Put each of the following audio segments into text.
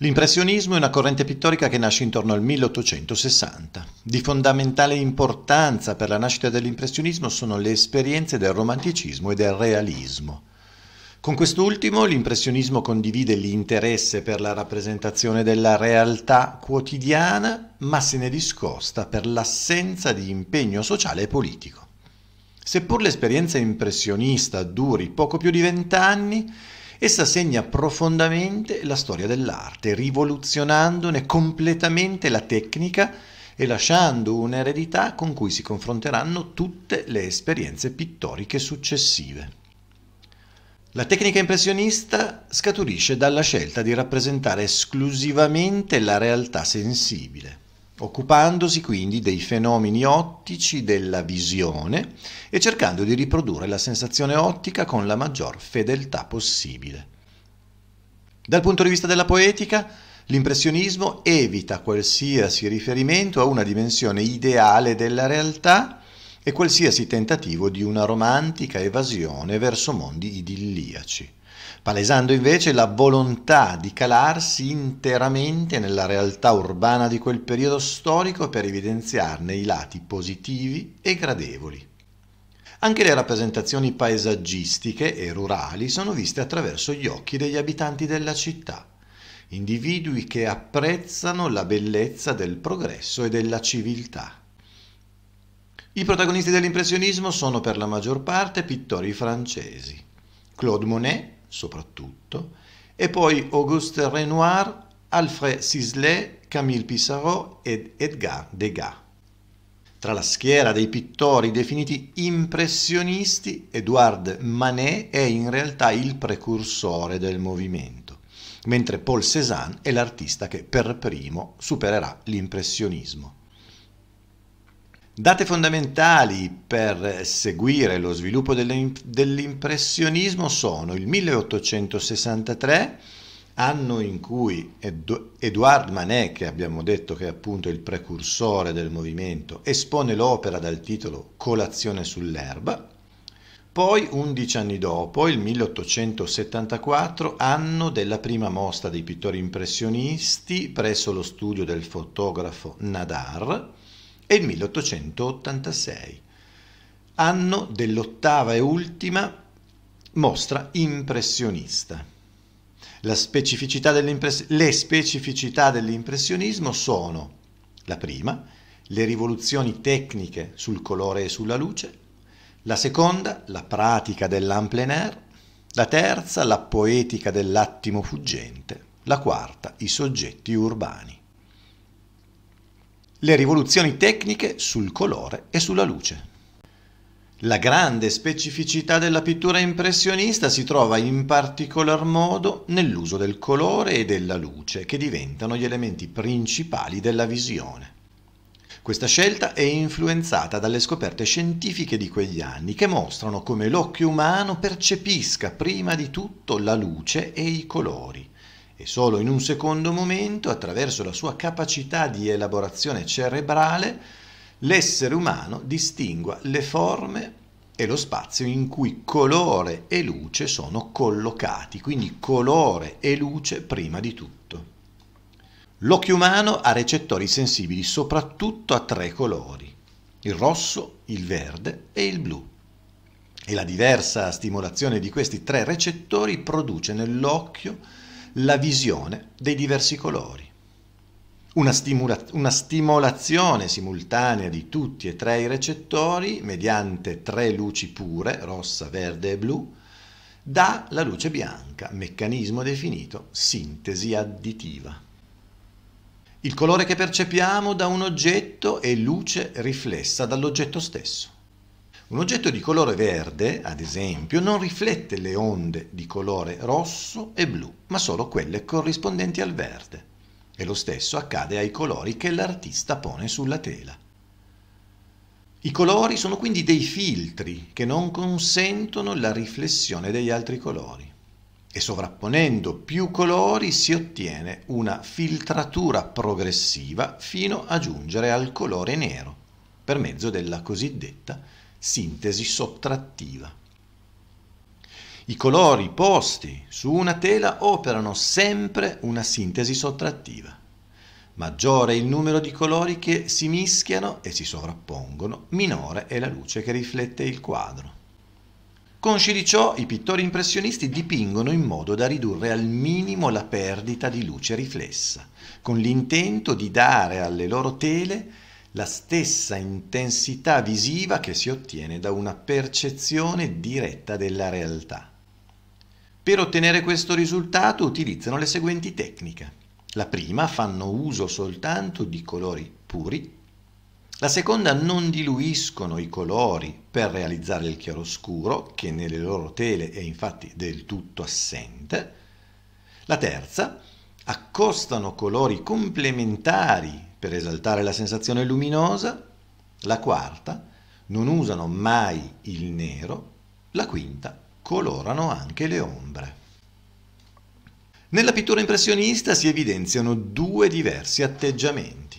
L'impressionismo è una corrente pittorica che nasce intorno al 1860. Di fondamentale importanza per la nascita dell'impressionismo sono le esperienze del romanticismo e del realismo. Con quest'ultimo l'impressionismo condivide l'interesse per la rappresentazione della realtà quotidiana, ma se ne discosta per l'assenza di impegno sociale e politico. Seppur l'esperienza impressionista duri poco più di vent'anni, Essa segna profondamente la storia dell'arte, rivoluzionandone completamente la tecnica e lasciando un'eredità con cui si confronteranno tutte le esperienze pittoriche successive. La tecnica impressionista scaturisce dalla scelta di rappresentare esclusivamente la realtà sensibile occupandosi quindi dei fenomeni ottici della visione e cercando di riprodurre la sensazione ottica con la maggior fedeltà possibile. Dal punto di vista della poetica, l'impressionismo evita qualsiasi riferimento a una dimensione ideale della realtà e qualsiasi tentativo di una romantica evasione verso mondi idilliaci palesando invece la volontà di calarsi interamente nella realtà urbana di quel periodo storico per evidenziarne i lati positivi e gradevoli. Anche le rappresentazioni paesaggistiche e rurali sono viste attraverso gli occhi degli abitanti della città, individui che apprezzano la bellezza del progresso e della civiltà. I protagonisti dell'impressionismo sono per la maggior parte pittori francesi. Claude Monet soprattutto, e poi Auguste Renoir, Alfred Sisley, Camille Pissarro ed Edgar Degas. Tra la schiera dei pittori definiti impressionisti, Edouard Manet è in realtà il precursore del movimento, mentre Paul Cézanne è l'artista che per primo supererà l'impressionismo. Date fondamentali per seguire lo sviluppo dell'impressionismo sono il 1863, anno in cui Edouard Manet, che abbiamo detto che è appunto il precursore del movimento, espone l'opera dal titolo Colazione sull'erba. Poi, 11 anni dopo, il 1874, anno della prima mostra dei pittori impressionisti presso lo studio del fotografo Nadar, e il 1886, anno dell'ottava e ultima mostra impressionista. Specificità le specificità dell'impressionismo sono la prima, le rivoluzioni tecniche sul colore e sulla luce, la seconda, la pratica dell'en air, la terza, la poetica dell'attimo fuggente, la quarta, i soggetti urbani le rivoluzioni tecniche sul colore e sulla luce. La grande specificità della pittura impressionista si trova in particolar modo nell'uso del colore e della luce, che diventano gli elementi principali della visione. Questa scelta è influenzata dalle scoperte scientifiche di quegli anni, che mostrano come l'occhio umano percepisca prima di tutto la luce e i colori, e solo in un secondo momento, attraverso la sua capacità di elaborazione cerebrale, l'essere umano distingua le forme e lo spazio in cui colore e luce sono collocati, quindi colore e luce prima di tutto. L'occhio umano ha recettori sensibili soprattutto a tre colori, il rosso, il verde e il blu. E la diversa stimolazione di questi tre recettori produce nell'occhio la visione dei diversi colori. Una, stimola- una, stimolazione simultanea di tutti e tre i recettori mediante tre luci pure, rossa, verde e blu, dà la luce bianca, meccanismo definito sintesi additiva. Il colore che percepiamo da un oggetto è luce riflessa dall'oggetto stesso. Un oggetto di colore verde, ad esempio, non riflette le onde di colore rosso e blu, ma solo quelle corrispondenti al verde. E lo stesso accade ai colori che l'artista pone sulla tela. I colori sono quindi dei filtri che non consentono la riflessione degli altri colori e sovrapponendo più colori si ottiene una filtratura progressiva fino a giungere al colore nero per mezzo della cosiddetta filtratura sintesi sottrattiva. I colori posti su una tela operano sempre una sintesi sottrattiva. Maggiore è il numero di colori che si mischiano e si sovrappongono, minore è la luce che riflette il quadro. Consci di ciò, i pittori impressionisti dipingono in modo da ridurre al minimo la perdita di luce riflessa, con l'intento di dare alle loro tele la stessa intensità visiva che si ottiene da una percezione diretta della realtà. Per ottenere questo risultato utilizzano le seguenti tecniche. La prima fanno uso soltanto di colori puri, la seconda non diluiscono i colori per realizzare il chiaroscuro, che nelle loro tele è infatti del tutto assente. La terza accostano colori complementari per esaltare la sensazione luminosa, la quarta, non usano mai il nero, la quinta, colorano anche le ombre. Nella pittura impressionista si evidenziano due diversi atteggiamenti.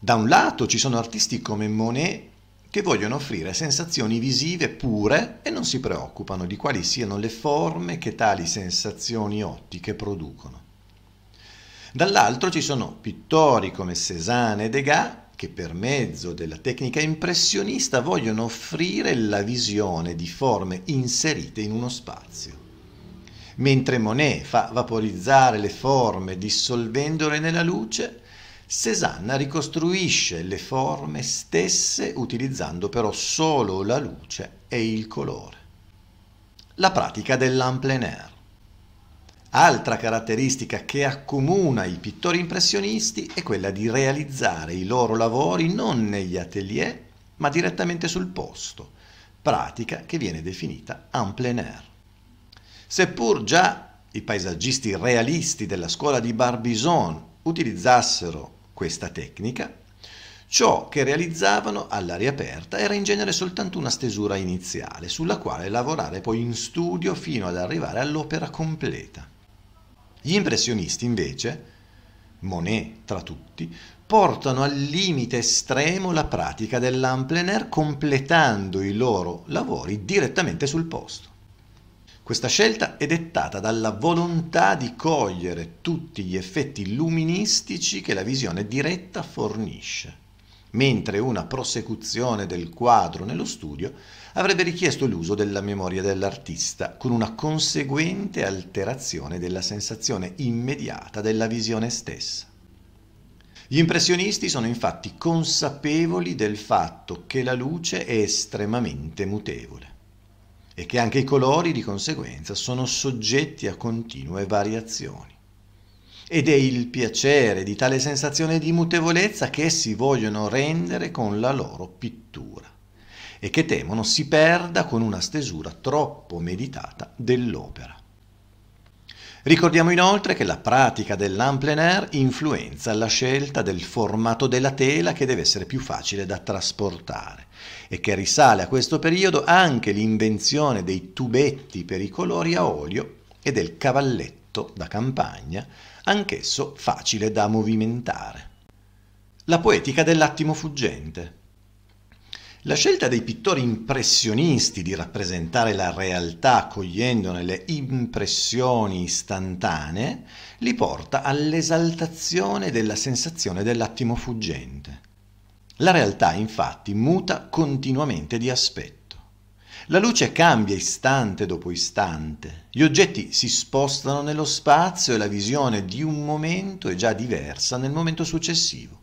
Da un lato ci sono artisti come Monet che vogliono offrire sensazioni visive pure e non si preoccupano di quali siano le forme che tali sensazioni ottiche producono. Dall'altro ci sono pittori come Cézanne e Degas che per mezzo della tecnica impressionista vogliono offrire la visione di forme inserite in uno spazio. Mentre Monet fa vaporizzare le forme dissolvendole nella luce, Cézanne ricostruisce le forme stesse utilizzando però solo la luce e il colore. La pratica dell'en plein air Altra caratteristica che accomuna i pittori impressionisti è quella di realizzare i loro lavori non negli atelier, ma direttamente sul posto, pratica che viene definita en plein air. Seppur già i paesaggisti realisti della scuola di Barbizon utilizzassero questa tecnica, ciò che realizzavano all'aria aperta era in genere soltanto una stesura iniziale, sulla quale lavorare poi in studio fino ad arrivare all'opera completa. Gli impressionisti, invece, Monet tra tutti, portano al limite estremo la pratica dell'en completando i loro lavori direttamente sul posto. Questa scelta è dettata dalla volontà di cogliere tutti gli effetti luministici che la visione diretta fornisce, mentre una prosecuzione del quadro nello studio avrebbe richiesto l'uso della memoria dell'artista, con una conseguente alterazione della sensazione immediata della visione stessa. Gli impressionisti sono infatti consapevoli del fatto che la luce è estremamente mutevole e che anche i colori di conseguenza sono soggetti a continue variazioni. Ed è il piacere di tale sensazione di mutevolezza che essi vogliono rendere con la loro pittura e che temono si perda con una stesura troppo meditata dell'opera. Ricordiamo inoltre che la pratica dell'en influenza la scelta del formato della tela che deve essere più facile da trasportare e che risale a questo periodo anche l'invenzione dei tubetti per i colori a olio e del cavalletto da campagna, anch'esso facile da movimentare. La poetica dell'attimo fuggente. La scelta dei pittori impressionisti di rappresentare la realtà cogliendone le impressioni istantanee li porta all'esaltazione della sensazione dell'attimo fuggente. La realtà infatti muta continuamente di aspetto. La luce cambia istante dopo istante, gli oggetti si spostano nello spazio e la visione di un momento è già diversa nel momento successivo.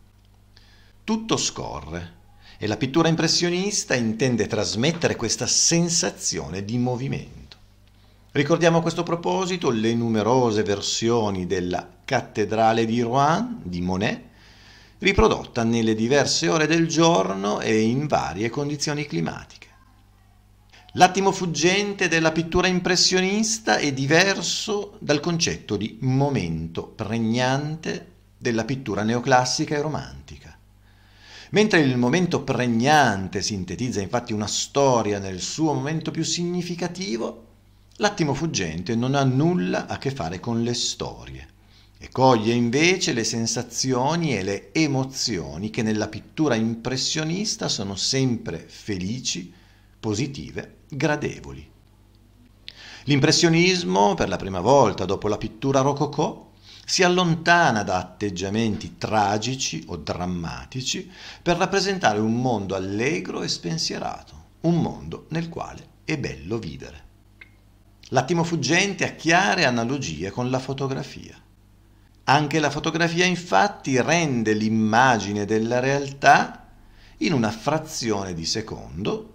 Tutto scorre, e la pittura impressionista intende trasmettere questa sensazione di movimento. Ricordiamo a questo proposito le numerose versioni della Cattedrale di Rouen di Monet, riprodotta nelle diverse ore del giorno e in varie condizioni climatiche. L'attimo fuggente della pittura impressionista è diverso dal concetto di momento pregnante della pittura neoclassica e romantica. Mentre il momento pregnante sintetizza infatti una storia nel suo momento più significativo, l'attimo fuggente non ha nulla a che fare con le storie e coglie invece le sensazioni e le emozioni che nella pittura impressionista sono sempre felici, positive, gradevoli. L'impressionismo, per la prima volta dopo la pittura rococò, si allontana da atteggiamenti tragici o drammatici per rappresentare un mondo allegro e spensierato, un mondo nel quale è bello vivere. L'attimo fuggente ha chiare analogie con la fotografia. Anche la fotografia infatti rende l'immagine della realtà in una frazione di secondo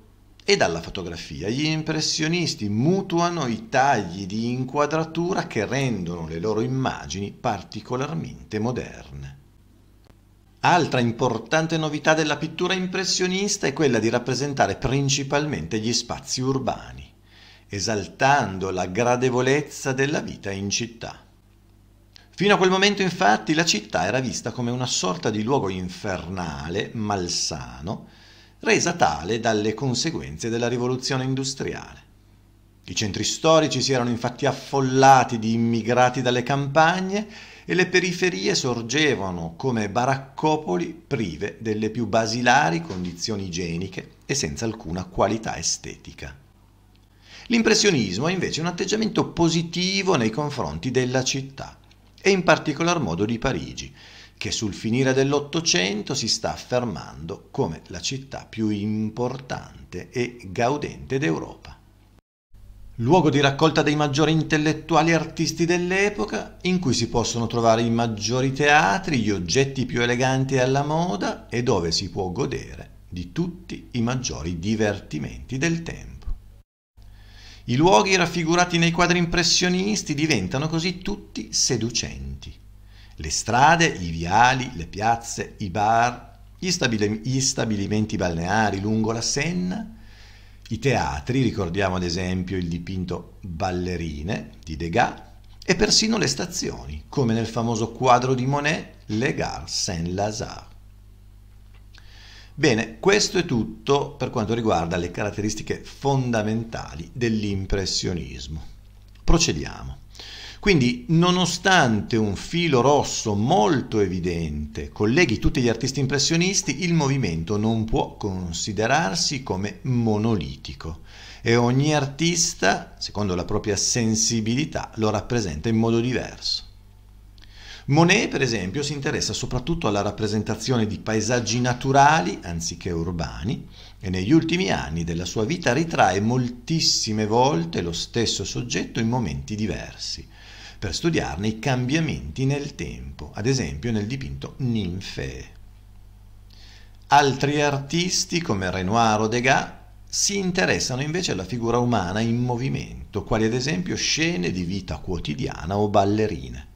e dalla fotografia gli impressionisti mutuano i tagli di inquadratura che rendono le loro immagini particolarmente moderne. Altra importante novità della pittura impressionista è quella di rappresentare principalmente gli spazi urbani, esaltando la gradevolezza della vita in città. Fino a quel momento infatti la città era vista come una sorta di luogo infernale, malsano, resa tale dalle conseguenze della rivoluzione industriale. I centri storici si erano infatti affollati di immigrati dalle campagne e le periferie sorgevano come baraccopoli prive delle più basilari condizioni igieniche e senza alcuna qualità estetica. L'impressionismo ha invece un atteggiamento positivo nei confronti della città e in particolar modo di Parigi, che sul finire dell'Ottocento si sta affermando come la città più importante e gaudente d'Europa. Luogo di raccolta dei maggiori intellettuali e artisti dell'epoca, in cui si possono trovare i maggiori teatri, gli oggetti più eleganti alla moda e dove si può godere di tutti i maggiori divertimenti del tempo. I luoghi raffigurati nei quadri impressionisti diventano così tutti seducenti le strade, i viali, le piazze, i bar, gli, stabili- gli stabilimenti balneari lungo la Senna, i teatri, ricordiamo ad esempio il dipinto Ballerine di Degas, e persino le stazioni, come nel famoso quadro di Monet Le Gare Saint-Lazare. Bene, questo è tutto per quanto riguarda le caratteristiche fondamentali dell'impressionismo. Procediamo. Quindi nonostante un filo rosso molto evidente colleghi tutti gli artisti impressionisti, il movimento non può considerarsi come monolitico e ogni artista, secondo la propria sensibilità, lo rappresenta in modo diverso. Monet, per esempio, si interessa soprattutto alla rappresentazione di paesaggi naturali anziché urbani e negli ultimi anni della sua vita ritrae moltissime volte lo stesso soggetto in momenti diversi per studiarne i cambiamenti nel tempo, ad esempio nel dipinto Ninfee. Altri artisti come Renoir o Degas si interessano invece alla figura umana in movimento, quali ad esempio scene di vita quotidiana o ballerine.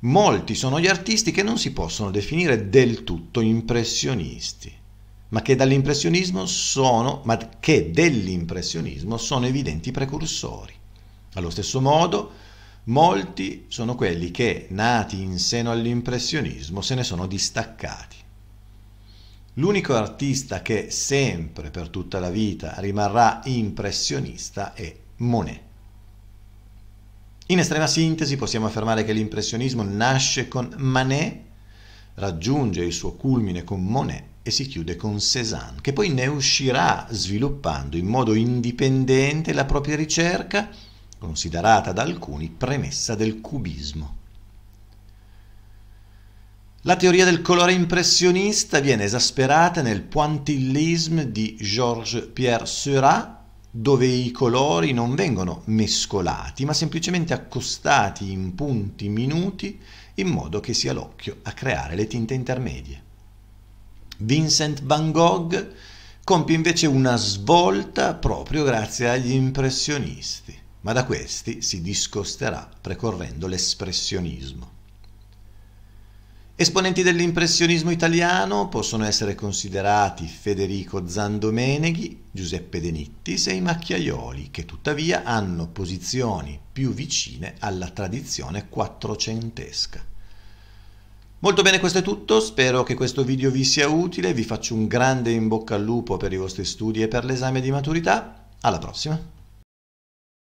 Molti sono gli artisti che non si possono definire del tutto impressionisti, ma che, dall'impressionismo sono, ma che dell'impressionismo sono evidenti precursori. Allo stesso modo, molti sono quelli che, nati in seno all'impressionismo, se ne sono distaccati. L'unico artista che sempre, per tutta la vita, rimarrà impressionista è Monet. In estrema sintesi possiamo affermare che l'impressionismo nasce con Manet, raggiunge il suo culmine con Monet e si chiude con Cézanne, che poi ne uscirà sviluppando in modo indipendente la propria ricerca considerata da alcuni premessa del cubismo. La teoria del colore impressionista viene esasperata nel pointillisme di Georges-Pierre Seurat, dove i colori non vengono mescolati, ma semplicemente accostati in punti minuti in modo che sia l'occhio a creare le tinte intermedie. Vincent van Gogh compie invece una svolta proprio grazie agli impressionisti ma da questi si discosterà precorrendo l'espressionismo. Esponenti dell'impressionismo italiano possono essere considerati Federico Zandomeneghi, Giuseppe De Nittis e i Macchiaioli, che tuttavia hanno posizioni più vicine alla tradizione quattrocentesca. Molto bene, questo è tutto, spero che questo video vi sia utile, vi faccio un grande in bocca al lupo per i vostri studi e per l'esame di maturità, alla prossima!